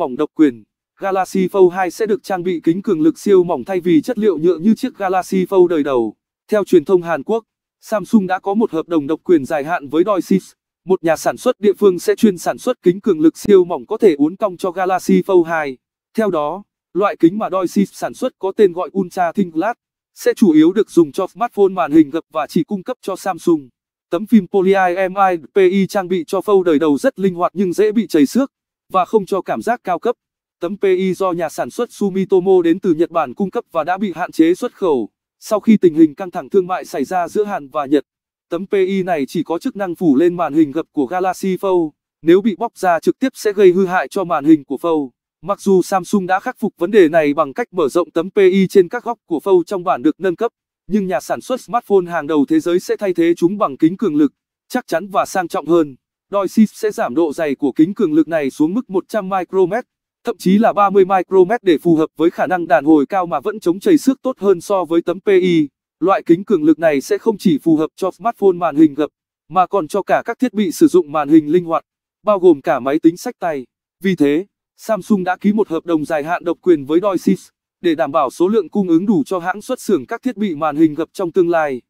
mỏng độc quyền. Galaxy Fold 2 sẽ được trang bị kính cường lực siêu mỏng thay vì chất liệu nhựa như chiếc Galaxy Fold đời đầu. Theo truyền thông Hàn Quốc, Samsung đã có một hợp đồng độc quyền dài hạn với Doisys, một nhà sản xuất địa phương sẽ chuyên sản xuất kính cường lực siêu mỏng có thể uốn cong cho Galaxy Fold 2. Theo đó, loại kính mà Doisys sản xuất có tên gọi Ultra Thin Glass sẽ chủ yếu được dùng cho smartphone màn hình gập và chỉ cung cấp cho Samsung. Tấm phim polyimide PI trang bị cho Fold đời đầu rất linh hoạt nhưng dễ bị chảy xước và không cho cảm giác cao cấp. Tấm PI do nhà sản xuất Sumitomo đến từ Nhật Bản cung cấp và đã bị hạn chế xuất khẩu sau khi tình hình căng thẳng thương mại xảy ra giữa Hàn và Nhật. Tấm PI này chỉ có chức năng phủ lên màn hình gập của Galaxy Fold, nếu bị bóc ra trực tiếp sẽ gây hư hại cho màn hình của Fold. Mặc dù Samsung đã khắc phục vấn đề này bằng cách mở rộng tấm PI trên các góc của Fold trong bản được nâng cấp, nhưng nhà sản xuất smartphone hàng đầu thế giới sẽ thay thế chúng bằng kính cường lực, chắc chắn và sang trọng hơn. Noisys sẽ giảm độ dày của kính cường lực này xuống mức 100 micromet, thậm chí là 30 micromet để phù hợp với khả năng đàn hồi cao mà vẫn chống chảy xước tốt hơn so với tấm PI. Loại kính cường lực này sẽ không chỉ phù hợp cho smartphone màn hình gập, mà còn cho cả các thiết bị sử dụng màn hình linh hoạt, bao gồm cả máy tính sách tay. Vì thế, Samsung đã ký một hợp đồng dài hạn độc quyền với Noisys để đảm bảo số lượng cung ứng đủ cho hãng xuất xưởng các thiết bị màn hình gập trong tương lai.